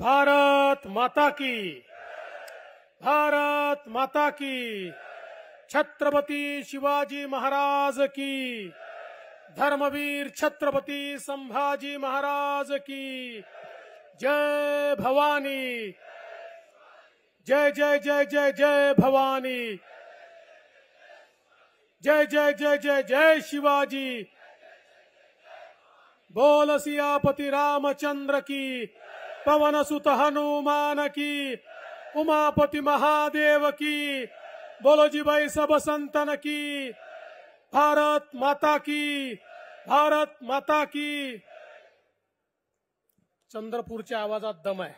भारत माता की भारत माता की छत्रपति शिवाजी महाराज की धर्मवीर छत्रपति संभाजी महाराज की जय भवानी जय जय जय जय जय भवानी जय जय जय जय जय शिवाजी बोल सियापति रामचंद्र की पवन सुत हनुमान की उमापति महादेव की बोलो जी भाई सब संतन की भारत माता की भारत माता की चंद्रपूरच्या आवाजात दम है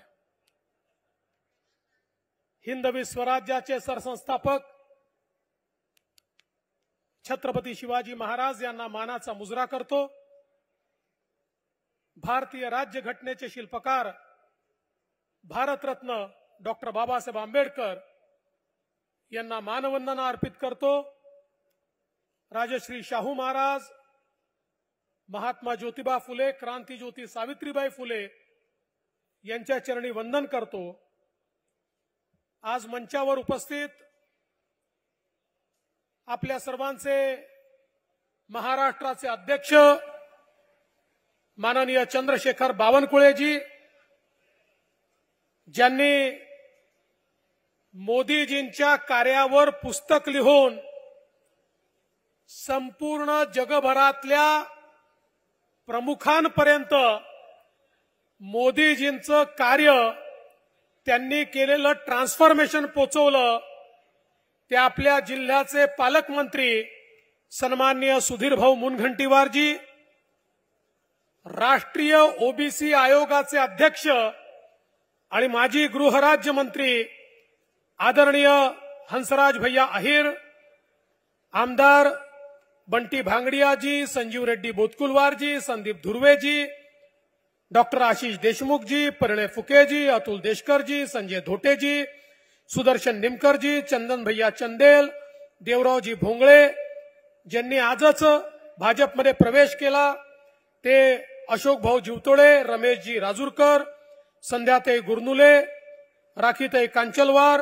हिंदवी स्वराज्याचे सरसंस्थापक छत्रपती शिवाजी महाराज यांना मानाचा मुजरा करतो भारतीय राज्य घटने राज्यघटनेचे शिल्पकार भारतरत्न डॉक्टर बाबासाहेब आंबेडकर यांना मानवंदना अर्पित करतो राजश्री शाहू महाराज महात्मा ज्योतिबा फुले क्रांती ज्योती सावित्रीबाई फुले यांच्या चरणी वंदन करतो आज मंचावर उपस्थित आपल्या सर्वांचे महाराष्ट्राचे अध्यक्ष माननीय चंद्रशेखर बावनकुळेजी ज्यांनी मोदीजींच्या कार्यावर पुस्तक लिहून संपूर्ण जगभरातल्या प्रमुखांपर्यंत मोदीजींचं कार्य त्यांनी केलेलं ट्रान्सफॉर्मेशन पोचवलं ते आपल्या जिल्ह्याचे पालकमंत्री सन्माननीय सुधीरभाऊ मुनघंटीवारजी राष्ट्रीय ओबीसी आयोगाचे अध्यक्ष आणि माजी गृहराज्यमंत्री मंत्री आदरणीय हंसराज भैया अहिर आमदार बंटी भांगडियाजी संजीव रेड्डी बोतकुलवारजी संदीप धुर्वेजी डॉक्टर आशिष देशमुखजी परिणय फुकेजी अतुल देशकरजी संजय धोटेजी सुदर्शन निमकरजी चंदन भैया चंदेल देवरावजी भोंगळे ज्यांनी आजच भाजपमध्ये प्रवेश केला ते अशोक भाऊ जिवतोळे रमेशजी राजूरकर संध्याताई गुरनुले राखीताई कांचलवार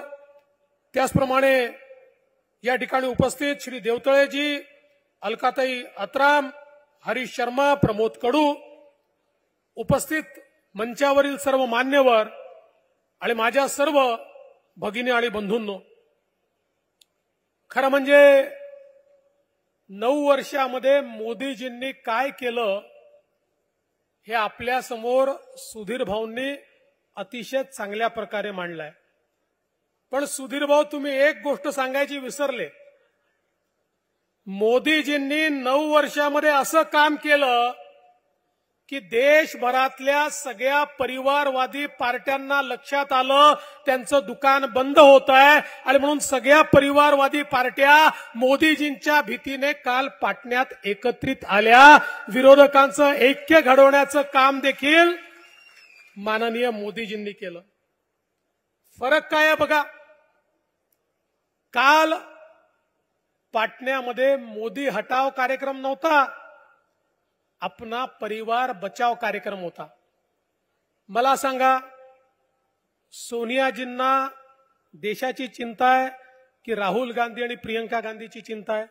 त्याचप्रमाणे या ठिकाणी उपस्थित श्री देवतळेजी अलकाताई अत्राम हरीश शर्मा प्रमोद कडू उपस्थित मंचावरील सर्व मान्यवर आणि माझ्या सर्व भगिनी आणि बंधूंनो खरं म्हणजे नऊ वर्षामध्ये मोदीजींनी काय केलं हे आपल्यासमोर सुधीर भाऊंनी अतिशय चांगल्या प्रकारे मांडलाय पण सुधीर भाऊ तुम्ही एक गोष्ट सांगायची विसरले मोदीजींनी नऊ वर्षामध्ये असं काम केलं की देशभरातल्या सगळ्या परिवारवादी पार्ट्यांना लक्षात आलं त्यांचं दुकान बंद होत आहे आणि म्हणून सगळ्या परिवारवादी पार्ट्या मोदीजींच्या भीतीने काल पाटण्यात एकत्रित आल्या विरोधकांचं ऐक्य घडवण्याचं काम देखील माननीय मोदीजींनी केलं फरक काय आहे बघा काल पाटण्यामध्ये मोदी हटाव कार्यक्रम नव्हता अपना परिवार बचाव कार्यक्रम होता मला सांगा सोनियाजींना देशाची चिंता आहे की राहुल गांधी आणि प्रियंका गांधीची चिंता आहे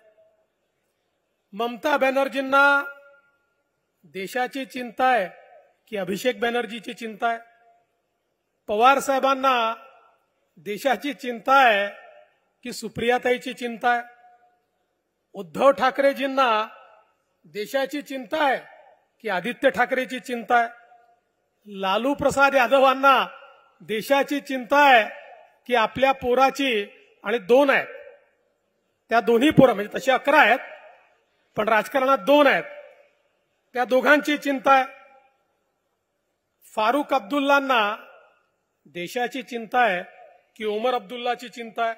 ममता बॅनर्जींना देशाची चिंता आहे की अभिषेक बॅनर्जीची चिंता आहे पवार साहेबांना देशाची चिंता आहे की सुप्रियाताईची चिंता आहे उद्धव ठाकरेजींना देशाची चिंता आहे की आदित्य ठाकरेची चिंता आहे लालू प्रसाद यादवांना देशाची चिंता आहे की आपल्या पोराची आणि दोन आहेत त्या दोन्ही पोरं म्हणजे तशी अकरा आहेत पण राजकारणात दोन आहेत त्या दोघांची चिंता आहे फारूक अब्दुल्लांना देशाची चिंता आहे की उमर अब्दुल्लाची चिंता आहे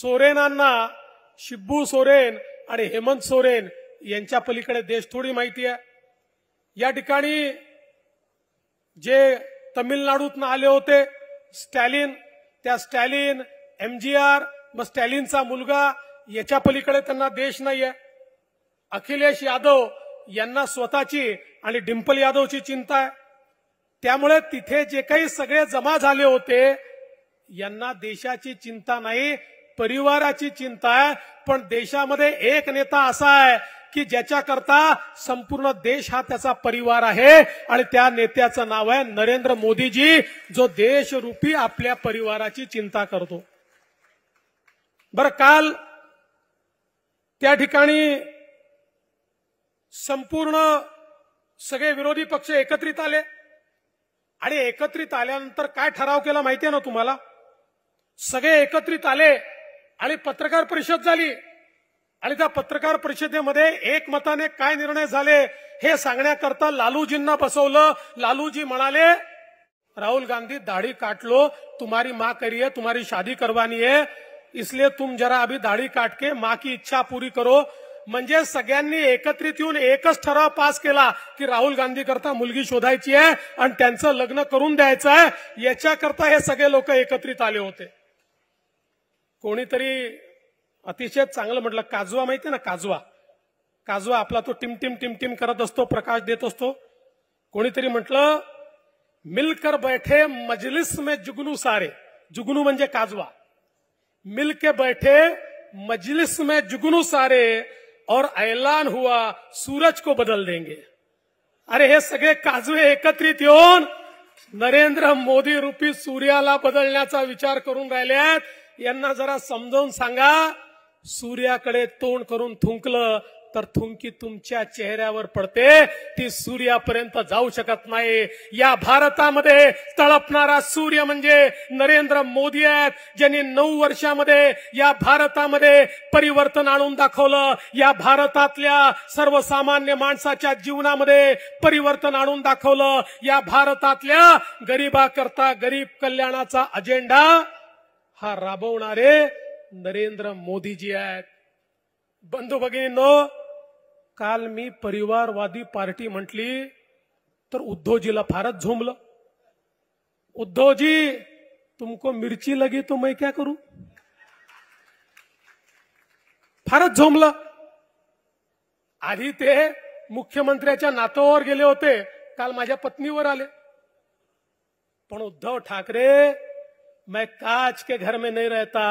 सोरेनांना शिब्बू सोरेन आणि हेमंत सोरेन यांच्या पलीकडे देश थोडी माहिती आहे या ठिकाणी जे तमिळनाडूतनं आले होते स्टॅलिन त्या स्टॅलिन एमजीआर मग स्टॅलिनचा मुलगा याच्या पलीकडे त्यांना देश नाही आहे अखिलेश यादव यांना स्वतःची आणि डिंपल यादवची चिंता आहे त्यामुळे तिथे जे काही सगळे जमा झाले होते यांना देशाची चिंता नाही परिवाराची चिंता आहे पण देशामध्ये एक नेता असा आहे की ज्याच्याकरता संपूर्ण देश हा त्याचा परिवार आहे आणि त्या नेत्याचं नाव आहे नरेंद्र मोदीजी जो देशरूपी आपल्या परिवाराची चिंता करतो बरं काल त्या ठिकाणी संपूर्ण सगळे विरोधी पक्ष एकत्रित आले आणि एकत्रित आल्यानंतर काय ठराव केला माहितीये ना तुम्हाला सगळे एकत्रित आले आणि पत्रकार परिषद झाली आणि त्या पत्रकार परिषदेमध्ये एकमताने काय निर्णय झाले हे सांगण्याकरता लालूजींना बसवलं लालूजी म्हणाले राहुल गांधी दाढ़ी काटलो तुम्हारी माँ करी तुम्हारी शादी करवानी है इसलिए तुम जरा अभी दाढ़ी काट के माँ की इच्छा पूरी करो म्हणजे सगळ्यांनी एकत्रित येऊन एकच ठराव पास केला की राहुल गांधी करता मुलगी शोधायची आहे आणि त्यांचं लग्न करून द्यायचं आहे याच्याकरता हे सगळे लोक एकत्रित आले होते कोणीतरी अतिशय चांगलं म्हटलं काजवा माहितीये ना काजवा काजवा आपला तो टिमटिम टिमटिम करत असतो प्रकाश देत असतो कोणीतरी म्हटलं मिलकर बैठे मजलिस में जुगनू सारे जुगनू म्हणजे काजवा मिलके बैठे मजलिस में जुगनू सारे और ऐलान हुआ सूरज को बदल देंगे अरे हे सगळे काजवे एकत्रित येऊन नरेंद्र मोदी रूपी सूर्याला बदलण्याचा विचार करून राहिले आहेत यांना जरा समजावून सांगा सूर्याकडे तोंड करून थुंकलं तर थुंकी तुमच्या चेहऱ्यावर पडते ती सूर्यापर्यंत जाऊ शकत नाही या भारतामध्ये तळपणारा सूर्य म्हणजे नरेंद्र मोदी आहेत ज्यांनी नऊ वर्षामध्ये या भारतामध्ये परिवर्तन आणून दाखवलं या भारतातल्या सर्वसामान्य माणसाच्या जीवनामध्ये परिवर्तन आणून दाखवलं या भारतातल्या गरीबाकरता गरीब कल्याणाचा अजेंडा हा राबवणारे नरेंद्र मोदीजी आहेत बंधू भगिनींनो काल मी परिवारवादी पार्टी म्हटली तर उद्धवजीला फारच झोंमलं उद्धवजी तुमको मिरची लगी तो मैं क्या करू फारच झोंबलं आधी ते मुख्यमंत्र्याच्या नातोवर गेले होते काल माझ्या पत्नीवर आले पण उद्धव ठाकरे मैं काच के घर में नहीं रहता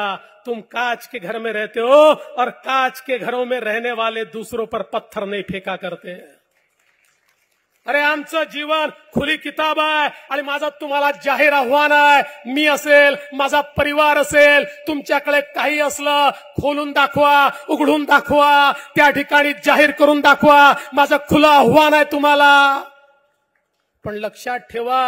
तुम काच के घर में रहते हो और कांच के घरों में रहने वाले दूसरों पर पत्थर नहीं फेंका करते अरे आमचं जीवन खुली किताब है आणि माझा तुम्हाला जाहीर आव्हान मी असेल मजा परिवार असेल तुमच्याकडे काही असलं खोलून दाखवा उगड़न दाखवा त्या ठिकाणी जाहीर दाखवा माझं खुलं आव्हान है तुम्हारा पण लक्षात ठेवा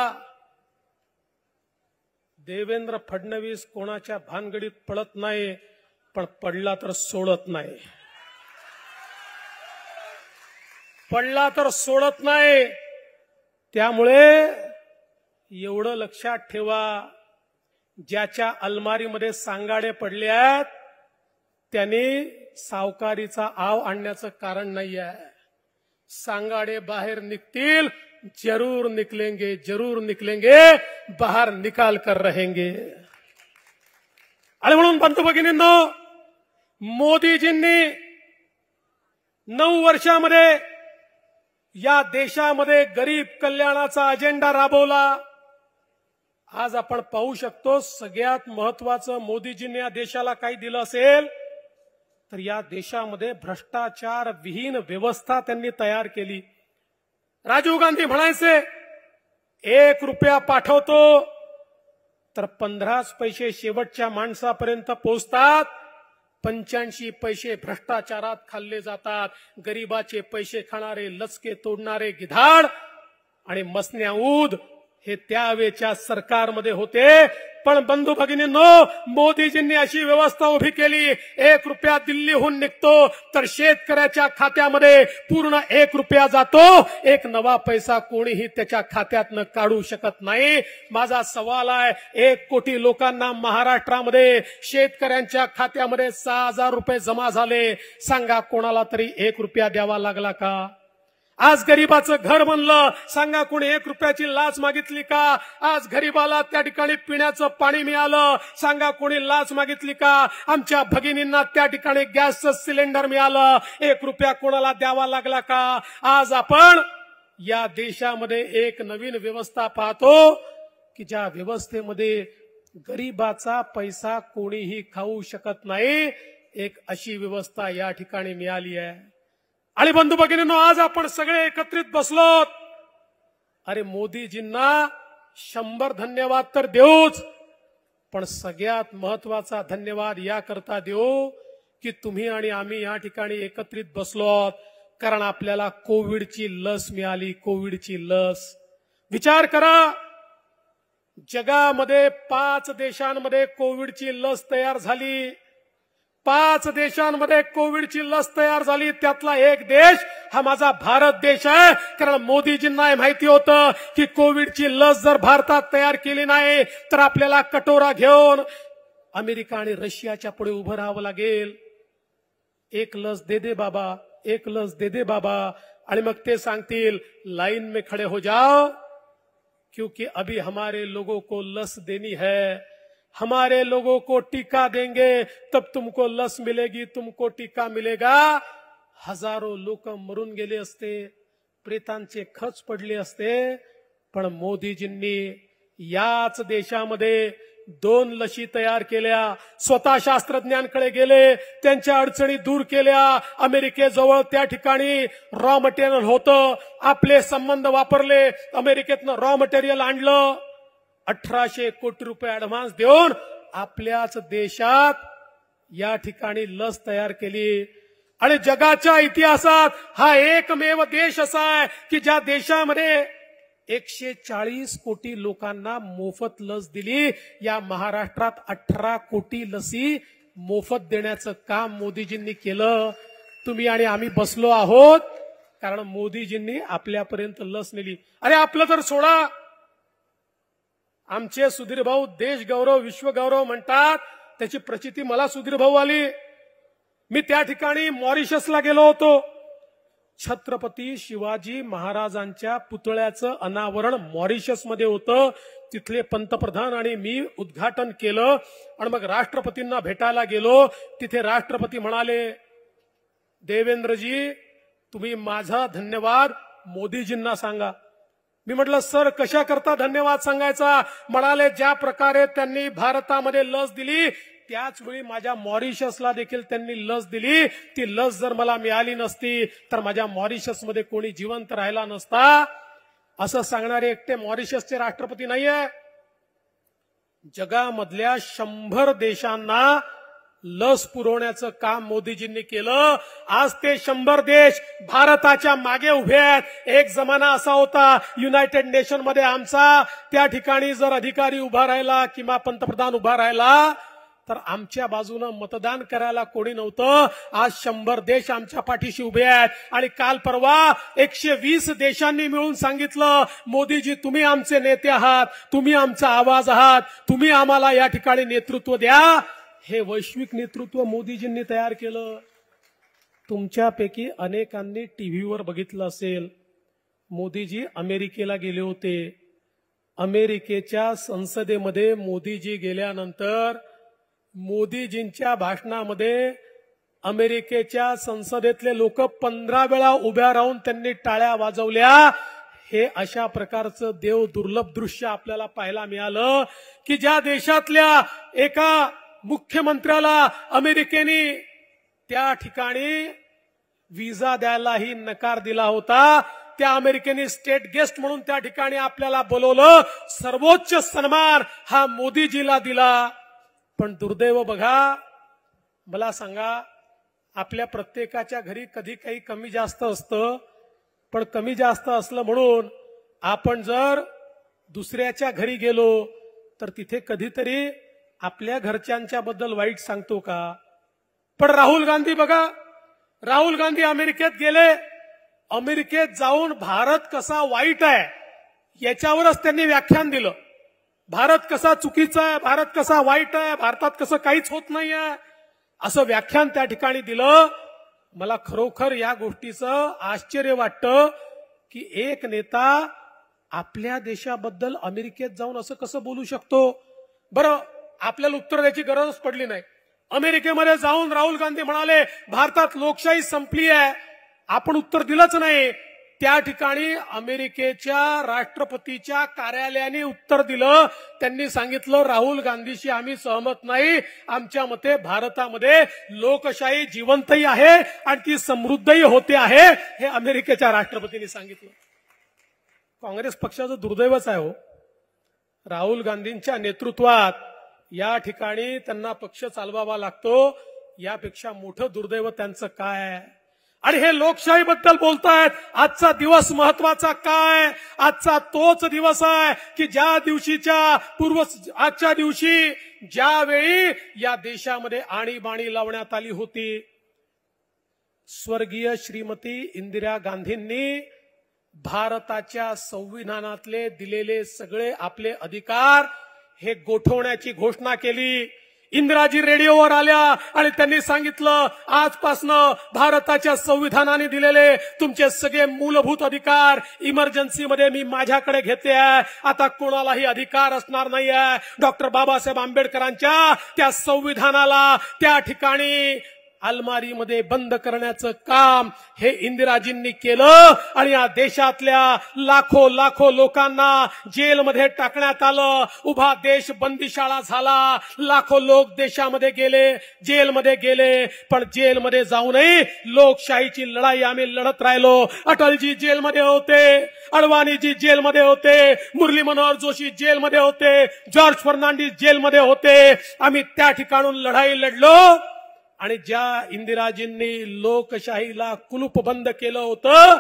देवेंद्र फडणवीस कोणाच्या भानगडीत पड़त नाही पण पडला तर सोडत नाही पडला तर सोडत नाही त्यामुळे एवढं लक्षात ठेवा ज्याच्या अलमारीमध्ये सांगाडे पडले आहेत त्यांनी सावकारीचा आव आणण्याचं कारण नाही आहे सांगाडे बाहेर निघतील जरूर निकलेंगे जरूर निकलेंगे बाहर निकाल कर रहेंगे आणि म्हणून बंधू भगिनींनो मोदीजींनी नऊ वर्षामध्ये या देशामध्ये गरीब कल्याणाचा अजेंडा राबला आज आपण पाहू शकतो सगळ्यात महत्वाचं मोदीजींनी या देशाला काही दिलं असेल तर या भ्रष्टाचार विहीन व्यवस्था तैयार के लिए राजीव गांधी म्हणायचे एक रुपया पाठवतो तर पंधराच पैसे शेवटच्या माणसापर्यंत पोहोचतात पंच्याऐंशी पैसे भ्रष्टाचारात खाल्ले जातात गरिबाचे पैसे खाणारे लचके तोडणारे गिधाड आणि मसण्याऊद हे त्यावेळच्या सरकारमध्ये होते पण बंधू नो मोदीजींनी अशी व्यवस्था उभी केली एक रुपया दिल्लीहून निघतो तर शेतकऱ्याच्या खात्यामध्ये पूर्ण एक रुपया जातो एक नवा पैसा कोणीही त्याच्या खात्यातनं काढू शकत नाही माझा सवाल आहे एक कोटी लोकांना महाराष्ट्रामध्ये शेतकऱ्यांच्या खात्यामध्ये सहा हजार रुपये जमा झाले सांगा कोणाला तरी एक रुपया द्यावा लागला का आज गरीबाचं घर बनलं सांगा कोणी एक रुपयाची लाच मागितली का आज गरीबाला त्या ठिकाणी पिण्याचं पाणी मिळालं सांगा कोणी लाच मागितली का आमच्या भगिनींना त्या ठिकाणी गॅसचं सिलेंडर मिळालं एक रुपया कोणाला द्यावा लागला का आज आपण या देशामध्ये एक नवीन व्यवस्था पाहतो की ज्या व्यवस्थेमध्ये गरीबाचा पैसा कोणीही खाऊ शकत नाही एक अशी व्यवस्था या ठिकाणी मिळाली आहे आणि बंधू भगिनींनो आज आपण सगळे एकत्रित बसलोत अरे मोदीजींना शंभर धन्यवाद तर देऊच पण सगळ्यात महत्वाचा धन्यवाद या करता देऊ की तुम्ही आणि आम्ही या ठिकाणी एकत्रित आहोत कारण आपल्याला कोविडची लस मिळाली कोविडची लस विचार करा जगामध्ये पाच देशांमध्ये कोविडची लस तयार झाली पाच देशांमध्ये कोविडची लस तयार झाली त्यातला एक देश हा माझा भारत देश आहे कारण मोदीजींना माहिती होतं की कोविडची लस जर भारतात तयार केली नाही तर आपल्याला कटोरा घेऊन अमेरिका आणि रशियाच्या पुढे उभं राहावं लागेल एक लस दे दे बाबा एक लस दे दे बाबा आणि मग ते सांगतील लाईन में खडे हो जाओ क्योंकि अभी हमारे लोगों को लस देनी है हमारे लोगों को टीका देंगे तब तुमको लस मिलेगी तुमको टीका मिलेगा हजारो लोक मरून गेले असते प्रेतांचे खच पडले असते पण मोदीजींनी याच देशामध्ये दोन लशी तयार केल्या स्वतः शास्त्रज्ञांकडे गेले त्यांच्या अडचणी दूर केल्या अमेरिकेजवळ त्या ठिकाणी रॉ मटेरियल होतं आपले संबंध वापरले अमेरिकेतनं रॉ मटेरियल आणलं अठराशे कोटी रुपये ऍडव्हान्स देऊन आपल्याच देशात या ठिकाणी लस तयार केली आणि जगाच्या इतिहासात हा एकमेव देश असा आहे की ज्या देशामध्ये एकशे चाळीस कोटी लोकांना मोफत लस दिली या महाराष्ट्रात अठरा कोटी लसी मोफत देण्याचं काम मोदीजींनी केलं तुम्ही आणि आम्ही बसलो आहोत कारण मोदीजींनी आपल्यापर्यंत लस नेली अरे आपलं तर सोडा आमचे सुधीर भाऊ देशगौरव विश्वगौरव म्हणतात त्याची प्रचिती मला सुधीर भाऊ आली मी त्या ठिकाणी मॉरिशसला गेलो होतो छत्रपती शिवाजी महाराजांच्या पुतळ्याचं अनावरण मॉरिशसमध्ये होतं तिथले पंतप्रधान आणि मी उद्घाटन केलं आणि मग राष्ट्रपतींना भेटायला गेलो तिथे राष्ट्रपती म्हणाले देवेंद्रजी तुम्ही माझा धन्यवाद मोदीजींना सांगा मी म्हटलं सर कशा करता धन्यवाद सांगायचा म्हणाले ज्या प्रकारे त्यांनी भारतामध्ये लस दिली त्याच वेळी माझ्या मॉरिशसला देखील त्यांनी लस दिली ती लस जर मला मिळाली नसती तर माझ्या मॉरिशसमध्ये कोणी जिवंत राहिला नसता असं सांगणारे एकटे मॉरिशसचे राष्ट्रपती नाहीये जगामधल्या शंभर देशांना लस पुरवण्याचं काम मोदीजींनी केलं आज ते शंभर देश भारताच्या मागे उभे आहेत एक जमाना असा होता युनायटेड नेशन मध्ये आमचा त्या ठिकाणी जर अधिकारी उभा राहिला किंवा पंतप्रधान उभा राहिला तर आमच्या बाजूनं मतदान करायला कोणी नव्हतं आज शंभर देश आमच्या पाठीशी उभे आहेत आणि काल परवा एकशे वीस देशांनी मिळून सांगितलं मोदीजी तुम्ही आमचे नेते आहात तुम्ही आमचा आवाज आहात तुम्ही आम्हाला या ठिकाणी नेतृत्व द्या हे वैश्विक नेतृत्व मोदीजींनी तयार केलं तुमच्यापैकी अनेकांनी टी व्हीवर बघितलं असेल मोदीजी अमेरिकेला गेले होते अमेरिकेच्या संसदेमध्ये मोदीजी गेल्यानंतर मोदीजींच्या भाषणामध्ये अमेरिकेच्या संसदेतले लोक पंधरा वेळा उभ्या राहून त्यांनी टाळ्या वाजवल्या हे अशा प्रकारचं देव दुर्लभ दृश्य आपल्याला पाहायला मिळालं की ज्या देशातल्या एका मुख्यमंत्र्याला अमेरिकेने त्या ठिकाणी विजा द्यायलाही नकार दिला होता त्या अमेरिकेने स्टेट गेस्ट म्हणून त्या ठिकाणी आपल्याला बोलवलं सर्वोच्च सन्मान हा मोदीजीला दिला पण दुर्दैव बघा मला सांगा आपल्या प्रत्येकाच्या घरी कधी काही कमी जास्त असतं पण कमी जास्त असलं म्हणून आपण जर दुसऱ्याच्या घरी गेलो तर तिथे कधीतरी आपल्या घरच्यांच्या बद्दल वाईट सांगतो का पण राहुल गांधी बघा राहुल गांधी अमेरिकेत गेले अमेरिकेत जाऊन भारत कसा वाईट आहे याच्यावरच त्यांनी व्याख्यान दिलं भारत कसा चुकीचा आहे भारत कसा वाईट आहे भारतात कसं काहीच होत नाही आहे असं व्याख्यान त्या ठिकाणी दिलं मला खरोखर या गोष्टीचं आश्चर्य वाटतं की एक नेता आपल्या देशाबद्दल अमेरिकेत जाऊन असं कसं बोलू शकतो बरं आपल्याला उत्तर द्यायची गरजच पडली नाही अमेरिकेमध्ये जाऊन राहुल गांधी म्हणाले भारतात लोकशाही संपली आहे आपण उत्तर दिलंच नाही त्या ठिकाणी अमेरिकेच्या राष्ट्रपतीच्या कार्यालयाने उत्तर दिलं त्यांनी सांगितलं राहुल गांधीशी आम्ही सहमत नाही आमच्या मते भारतामध्ये लोकशाही जिवंतही आहे आणि ती समृद्धही होते आहे हे अमेरिकेच्या राष्ट्रपतींनी सांगितलं काँग्रेस पक्षाचं दुर्दैवच आहे हो राहुल गांधींच्या नेतृत्वात या ठिकाणी त्यांना पक्ष चालवावा लागतो यापेक्षा मोठं दुर्दैव त्यांचं काय आहे आणि हे लोकशाहीबद्दल बोलतायत आजचा दिवस महत्वाचा काय आजचा तोच दिवस आहे की ज्या दिवशीच्या पूर्व आजच्या दिवशी ज्यावेळी या देशामध्ये आणीबाणी लावण्यात आली होती स्वर्गीय श्रीमती इंदिरा गांधींनी भारताच्या संविधानातले दिलेले सगळे आपले अधिकार हे गोठवण्याची घोषणा केली इंदिराजी रेडिओवर आल्या आणि त्यांनी सांगितलं आजपासनं भारताच्या संविधानाने दिलेले तुमचे सगळे मूलभूत अधिकार इमर्जन्सीमध्ये मी माझ्याकडे घेते आहे आता कोणालाही अधिकार असणार नाही आहे डॉक्टर बाबासाहेब आंबेडकरांच्या त्या संविधानाला त्या ठिकाणी अलमारीमध्ये बंद करण्याचं काम हे इंदिराजींनी केलं आणि या देशातल्या लाखो लाखो लोकांना जेलमध्ये टाकण्यात आलं उभा देश बंदीशाळा झाला लाखो लोक देशामध्ये गेले जेलमध्ये गेले पण जेलमध्ये जाऊनही लोकशाहीची लढाई आम्ही लढत राहिलो अटलजी जेलमध्ये होते अडवाणीजी जेलमध्ये होते मुरली मनोहर जोशी जेलमध्ये होते जॉर्ज फर्नांडिस जेलमध्ये होते आम्ही त्या ठिकाणून लढाई लढलो आणि ज्या इंदिराजींनी लोकशाहीला कुलूप बंद केलं होतं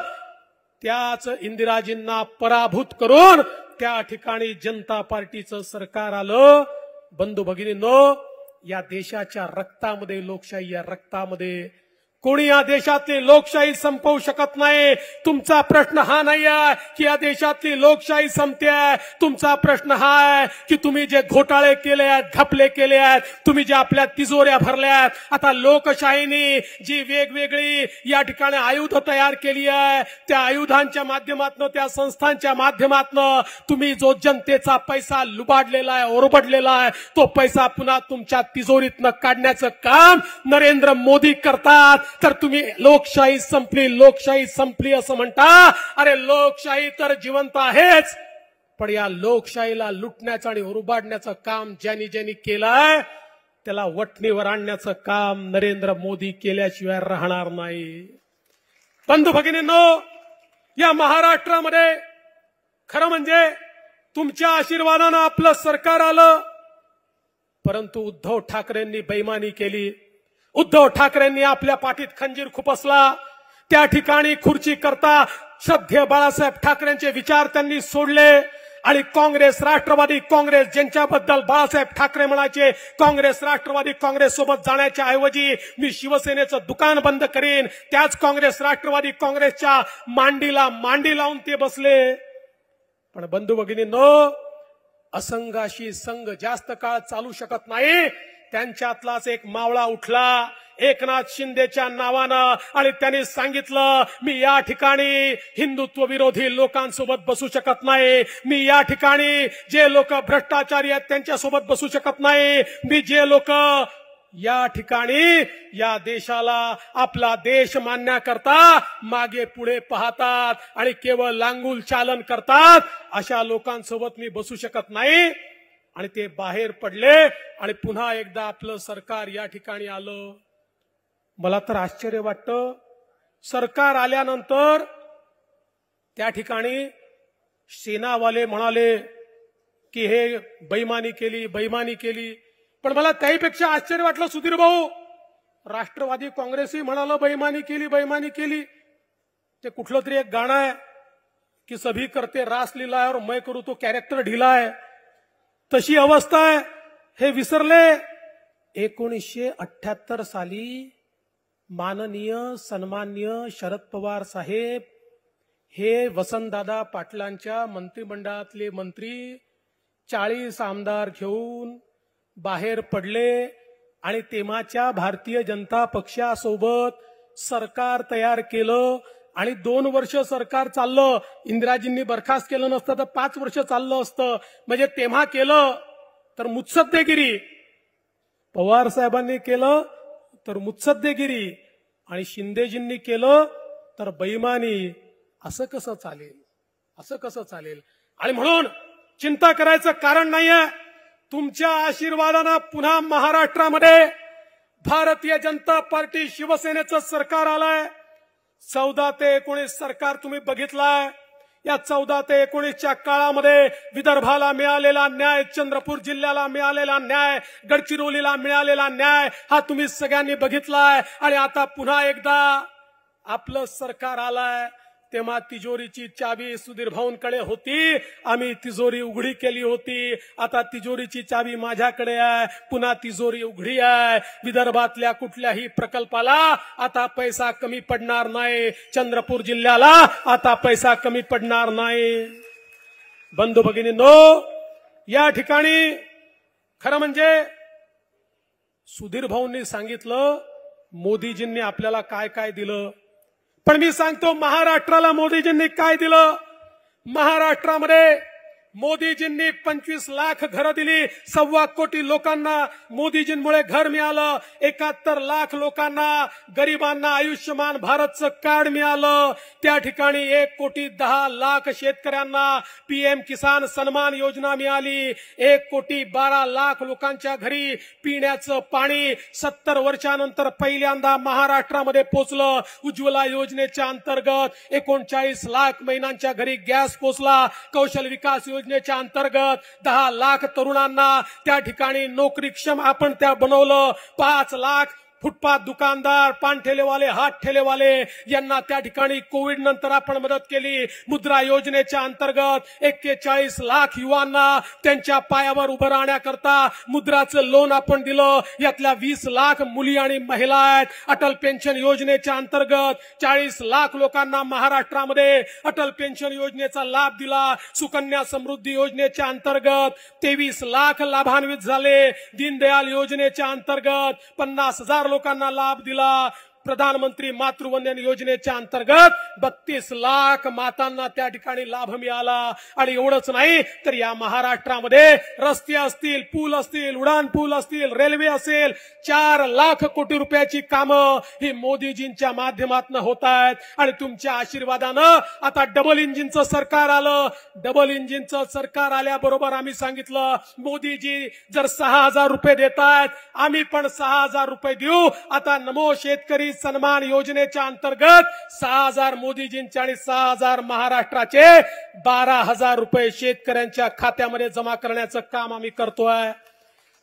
त्याच इंदिराजींना पराभूत करून त्या ठिकाणी जनता पार्टीचं सरकार आलं बंधू भगिनींनो या देशाच्या रक्तामध्ये लोकशाही या रक्तामध्ये कोणी या देशातली लोकशाही संपवू शकत नाही तुमचा प्रश्न हा नाही आहे की या देशातली लोकशाही संपते तुमचा प्रश्न हा आहे की तुम्ही जे घोटाळे केले आहेत घपले केले आहेत तुम्ही जे आपल्या तिजोऱ्या भरल्या आहेत आता लोकशाहीने जी वेगवेगळी या ठिकाणी आयुध तयार केली आहे त्या आयुधांच्या माध्यमातनं त्या संस्थांच्या माध्यमातनं तुम्ही जो जनतेचा पैसा लुबाडलेला आहे ओरबडलेला आहे तो पैसा पुन्हा तुमच्या तिजोरीतनं काढण्याचं काम नरेंद्र मोदी करतात तर तुम्ही लोकशाही संपली लोकशाही संपली असं म्हणता अरे लोकशाही तर जिवंत आहेच पण या लोकशाहीला लुटण्याचं आणि हुरुबाडण्याचं काम ज्यांनी ज्यांनी केलंय त्याला वटणीवर आणण्याचं काम नरेंद्र मोदी केल्याशिवाय राहणार नाही बंधू भगिनी नो या महाराष्ट्रामध्ये खरं म्हणजे तुमच्या आशीर्वादानं आपलं सरकार आलं परंतु उद्धव ठाकरेंनी बैमानी केली उद्धव ठाकरेंनी आपल्या पाठीत खंजीर खुपसला त्या ठिकाणी खुर्ची करता श्रद्धे बाळासाहेब ठाकरेंचे विचार त्यांनी सोडले आणि काँग्रेस राष्ट्रवादी काँग्रेस ज्यांच्याबद्दल बाळासाहेब ठाकरे म्हणायचे काँग्रेस राष्ट्रवादी काँग्रेस सोबत जाण्याच्या ऐवजी मी शिवसेनेचं दुकान बंद करीन त्याच काँग्रेस राष्ट्रवादी काँग्रेसच्या मांडीला मांडी लावून ते बसले पण बंधू भगिनी न असंघाशी संघ जास्त काळ चालू शकत नाही त्यांच्यातलाच एक मावळा उठला एकनाथ शिंदेच्या नावानं आणि त्यांनी सांगितलं मी या ठिकाणी हिंदुत्व विरोधी लोकांसोबत बसू शकत नाही मी या ठिकाणी जे लोक भ्रष्टाचारी आहेत त्यांच्यासोबत बसू शकत नाही मी जे लोक या ठिकाणी या देशाला आपला देश मानण्याकरता मागे पुढे पाहतात आणि केवळ लांगूल चालन करतात अशा लोकांसोबत मी बसू शकत नाही आणि ते बाहेर पडले आणि पुन्हा एकदा आपलं सरकार या ठिकाणी आलं मला तर आश्चर्य वाटतं सरकार आल्यानंतर त्या ठिकाणी सेनावाले म्हणाले की हे बैमानी केली बैमानी केली पण मला त्याहीपेक्षा आश्चर्य वाटलं सुधीर भाऊ राष्ट्रवादी काँग्रेसही म्हणाल बैमानी केली बैमानी केली ते कुठलं तरी एक गाणं आहे की सभी करते रास लिहिला और मैं करू तो कॅरेक्टर ढिला आहे तशी अवस्था आहे हे विसरले एकोणीसशे अठ्याहत्तर साली माननीय सन्मान्य शरद पवार साहेब हे वसंतदादा पाटलांच्या मंत्रिमंडळातले मंत्री चाळीस आमदार घेऊन बाहेर पडले आणि तेव्हाच्या भारतीय जनता पक्षासोबत सरकार तयार केलं आणि दोन वर्ष सरकार चाललं इंदिराजींनी बरखास्त केलं नसतं तर पाच वर्ष चाललं असतं म्हणजे तेव्हा केलं तर मुत्सद्देगिरी पवार साहेबांनी केलं तर मुत्सद्देगिरी आणि शिंदेजींनी केलं तर बैमानी असं कसं चालेल असं कसं चालेल आणि म्हणून चिंता करायचं कारण नाहीये तुमच्या आशीर्वादानं पुन्हा महाराष्ट्रामध्ये भारतीय जनता पार्टी शिवसेनेचं सरकार आलंय चौदा ते एकोणीस सरकार तुम्ही बघितलाय या चौदा ते एकोणीसच्या काळामध्ये विदर्भाला मिळालेला न्याय चंद्रपूर जिल्ह्याला मिळालेला न्याय गडचिरोलीला मिळालेला न्याय हा तुम्ही सगळ्यांनी बघितलाय आणि आता पुन्हा एकदा आपलं सरकार आलंय तिजोरी की चावी सुधीर कड़े होती आम्मी तिजोरी उघडी केली होती आता तिजोरीची चावी माझ्याकडे आहे पुन्हा तिजोरी उघडी आहे विदर्भातल्या कुठल्याही प्रकल्पाला आता पैसा कमी पडणार नहीं चंद्रपुर जिल्ह्याला आता पैसा कमी पड़ना नहीं बंधु भगिनी नो या ठिकाणी खरं म्हणजे सुधीर भाऊंनी सांगितलं मोदीजींनी आपल्याला काय काय दिलं पण मी सांगतो महाराष्ट्राला मोदीजींनी काय दिलं महाराष्ट्रामध्ये मोदीजींनी पंचवीस लाख घरं दिली सव्वा कोटी लोकांना मोदीजींमुळे घर मिळालं एकाहत्तर लाख लोकांना गरिबांना आयुष्यमान भारतचं कार्ड मिळालं त्या ठिकाणी एक कोटी दहा लाख शेतकऱ्यांना पीएम किसान सन्मान योजना मिळाली एक कोटी बारा लाख लोकांच्या घरी पिण्याचं पाणी सत्तर वर्षानंतर पहिल्यांदा महाराष्ट्रामध्ये पोचलं उज्ज्वला योजनेच्या अंतर्गत एकोणचाळीस लाख महिन्यांच्या घरी गॅस पोचला कौशल विकास योजना योजनेच्या अंतर्गत दहा लाख तरुणांना त्या ठिकाणी नोकरीक्षम आपण त्या बनवलं पाच लाख फुटपाथ दुकानदार ठेलेवाले हात ठेलेवाले यांना त्या ठिकाणी कोविड नंतर आपण मदत केली मुद्रा योजनेच्या अंतर्गत एक्केचाळीस लाख युवांना त्यांच्या पायावर उभं राहण्याकरता मुद्राचं लोन आपण दिलं यातल्या वीस लाख मुली आणि महिला आहेत अटल पेन्शन योजनेच्या अंतर्गत चाळीस लाख लोकांना महाराष्ट्रामध्ये अटल पेन्शन योजनेचा लाभ दिला सुकन्या समृद्धी योजनेच्या अंतर्गत तेवीस लाख लाभान्वित झाले दीनदयाल योजनेच्या अंतर्गत पन्नास हजार लोकांना लाभ दिला प्रधानमंत्री मातृवंदन योजनेच्या अंतर्गत बत्तीस लाख मातांना त्या ठिकाणी लाभ मिळाला आणि एवढंच नाही तर या महाराष्ट्रामध्ये रस्ते असतील पूल असतील उडान पूल असतील रेल्वे असेल चार लाख कोटी रुपयाची कामं ही मोदीजींच्या माध्यमातून होत आहेत आणि तुमच्या आशीर्वादानं आता डबल इंजिनचं सरकार आलं डबल इंजिनचं सरकार आल्याबरोबर आम्ही सांगितलं मोदीजी जर सहा हजार रुपये देत आम्ही पण सहा हजार रुपये देऊ आता नमो शेतकरी शेतकरी सन्मान योजनेच्या अंतर्गत सहा हजार मोदीजींचे आणि सहा हजार महाराष्ट्राचे बारा हजार रुपये शेतकऱ्यांच्या खात्यामध्ये जमा करण्याचं काम आम्ही करतोय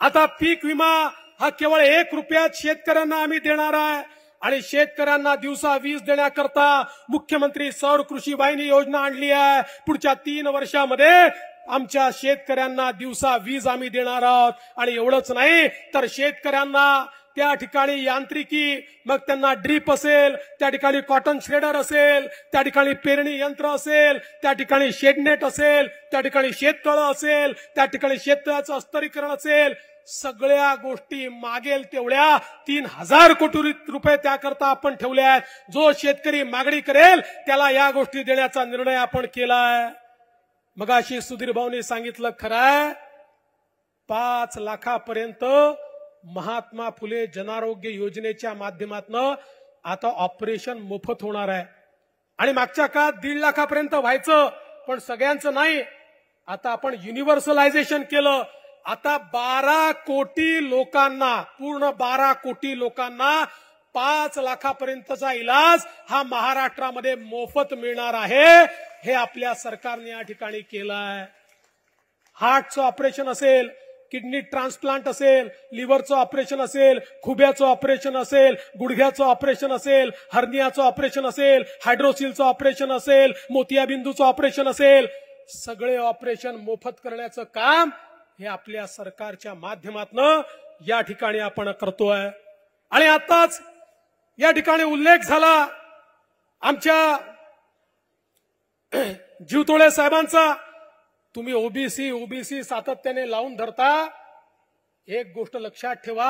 आता पीक विमा हा केवळ एक रुपयात शेतकऱ्यांना आम्ही देणार आहे आणि शेतकऱ्यांना दिवसा वीज देण्याकरता मुख्यमंत्री सौर कृषी वाहिनी योजना आणली आहे पुढच्या तीन वर्षामध्ये आमच्या शेतकऱ्यांना दिवसा वीज आम्ही देणार आहोत आणि एवढंच नाही तर शेतकऱ्यांना त्या ठिकाणी यांत्रिकी मग त्यांना ड्रीप असेल त्या ठिकाणी कॉटन श्रेडर असेल त्या ठिकाणी पेरणी यंत्र असेल त्या ठिकाणी शेडनेट असेल त्या ठिकाणी शेततळं असेल त्या ठिकाणी शेततळ्याचं अस्तरीकरण असेल सगळ्या गोष्टी मागेल तेवढ्या तीन हजार कोटी रुपये त्याकरता आपण ठेवले आहेत जो शेतकरी मागणी करेल त्याला या गोष्टी देण्याचा निर्णय आपण केला मग अशी सुधीर भाऊनी सांगितलं खरंय पाच लाखापर्यंत महात्मा फुले आरोग्य योजनेच्या माध्यमातून आता ऑपरेशन मोफत होणार आहे आणि मागच्या काळात दीड लाखापर्यंत व्हायचं पण सगळ्यांचं नाही आता आपण युनिव्हर्सलायझेशन केलं आता बारा कोटी लोकांना पूर्ण बारा कोटी लोकांना पाच लाखापर्यंतचा इलाज हा महाराष्ट्रामध्ये मोफत मिळणार आहे हे आपल्या सरकारने या ठिकाणी केलं आहे हार्टचं ऑपरेशन असेल किडनी ट्रान्सप्लांट असेल लिव्हरचं ऑपरेशन असेल खुब्याचं ऑपरेशन असेल गुडघ्याचं ऑपरेशन असेल हर्नियाचं ऑपरेशन असेल हायड्रोसिलचं ऑपरेशन असेल मोतियाबिंदूचं ऑपरेशन असेल सगळे ऑपरेशन मोफत करण्याचं काम हे आपल्या सरकारच्या माध्यमातनं या ठिकाणी आपण करतोय आणि आताच या ठिकाणी उल्लेख झाला आमच्या जीवतोळे साहेबांचा तुम्ही ओबीसी ओबीसी सातत्याने लावून धरता एक गोष्ट लक्षात ठेवा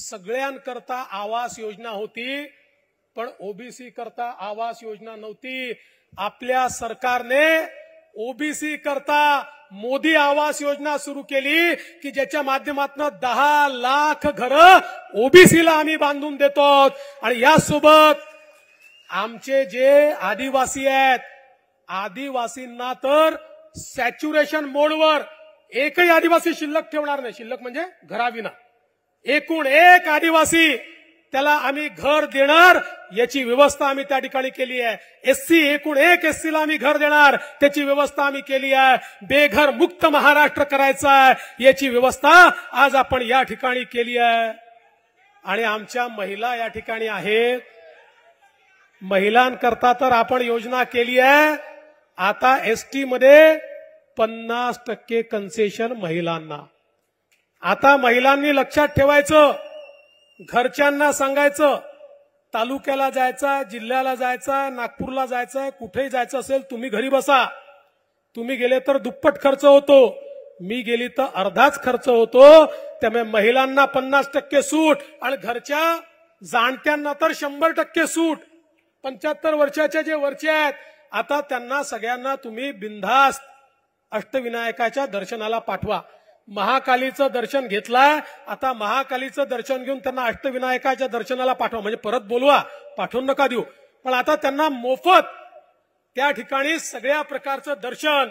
सगळ्यांकरता आवास योजना होती पण ओबीसी करता आवास योजना नव्हती आपल्या सरकारने ओबीसी करता मोदी आवास योजना सुरू केली की ज्याच्या माध्यमातून दहा लाख घरं ओबीसीला आम्ही बांधून देतो आणि यासोबत आमचे जे आदिवासी आहेत आदिवासींना तर सॅच्युरेशन मोडवर एकही आदिवासी शिल्लक ठेवणार नाही शिल्लक म्हणजे घराविना एकूण एक आदिवासी त्याला आम्ही घर देणार याची व्यवस्था आम्ही त्या ठिकाणी केली आहे एससी एकूण एक ला आम्ही घर देणार त्याची व्यवस्था आम्ही केली आहे बेघर मुक्त महाराष्ट्र करायचा आहे याची व्यवस्था आज आपण या ठिकाणी केली आहे आणि आमच्या महिला या ठिकाणी आहेत महिलांकरता तर आपण योजना केली आहे आता एसटी मध्ये पन्नास टक्के कन्सेशन महिलांना आता महिलांनी लक्षात ठेवायचं घरच्यांना सांगायचं तालुक्याला जायचा जिल्ह्याला जायचा नागपूरला जायचं कुठेही जायचं असेल तुम्ही घरी बसा तुम्ही गेले तर दुप्पट खर्च होतो मी गेली तर अर्धाच खर्च होतो त्यामुळे महिलांना पन्नास टक्के सूट आणि घरच्या जाणत्यांना तर शंभर टक्के सूट पंच्याहत्तर वर्षाच्या जे वरचे आहेत आता त्यांना सगळ्यांना तुम्ही बिनधास्त अष्टविनायकाच्या दर्शनाला पाठवा महाकालीचं दर्शन घेतलाय आता महाकालीचं दर्शन घेऊन त्यांना अष्टविनायकाच्या दर्शनाला पाठवा म्हणजे परत बोलवा पाठवून नका देऊ पण आता त्यांना मोफत त्या ठिकाणी सगळ्या प्रकारचं दर्शन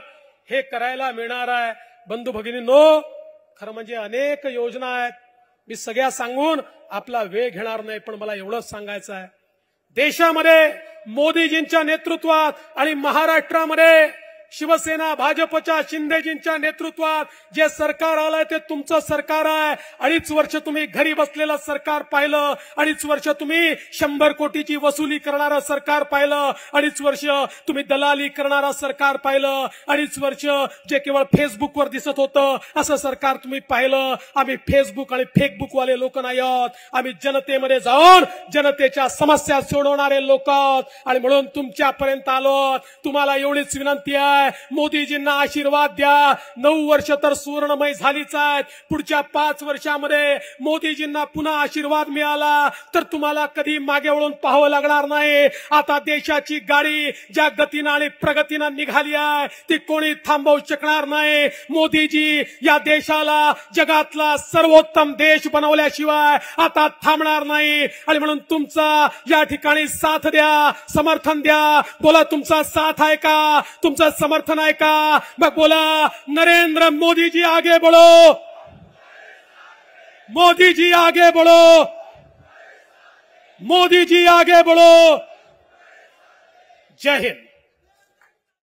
हे करायला मिळणार आहे बंधू भगिनी नो खरं म्हणजे अनेक योजना आहेत मी सगळ्या सांगून आपला वेळ घेणार नाही पण मला एवढंच सांगायचं आहे देशामध्ये मोदीजींच्या नेतृत्वात आणि महाराष्ट्रामध्ये शिवसेना भाजपच्या शिंदेजींच्या नेतृत्वात जे सरकार आलंय ते तुमचं सरकार आहे अडीच वर्ष तुम्ही घरी बसलेलं सरकार पाहिलं अडीच वर्ष तुम्ही शंभर कोटीची वसुली करणारं सरकार पाहिलं अडीच वर्ष तुम्ही दलाली करणारं सरकार पाहिलं अडीच वर्ष जे केवळ फेसबुकवर दिसत होतं असं सरकार तुम्ही पाहिलं आम्ही फेसबुक आणि फेकबुकवाले लोक नाही आहोत आम्ही जनतेमध्ये जाऊन जनतेच्या समस्या सोडवणारे लोक आहोत आणि म्हणून तुमच्यापर्यंत आलो तुम्हाला एवढीच विनंती आहे आहे मोदीजींना आशीर्वाद द्या नऊ वर्ष तर सुवर्णमय झालीच आहेत पुढच्या पाच वर्षामध्ये मोदीजींना पुन्हा आशीर्वाद मिळाला तर तुम्हाला कधी मागे वळून पाहावं लागणार नाही आता देशाची गाडी ज्या गतीनं आणि प्रगतीनं निघाली आहे ती कोणी थांबवू शकणार नाही मोदीजी या देशाला जगातला सर्वोत्तम देश बनवल्याशिवाय आता थांबणार नाही आणि म्हणून तुमचा या ठिकाणी साथ द्या समर्थन द्या बोला तुमचा साथ आहे का तुमचा समर्थन आहे का मग बोला नरेंद्र मोदी जी आगे बोलो मोदी जी आगे बोलो मोदी जी आगे बोलो जय हिंद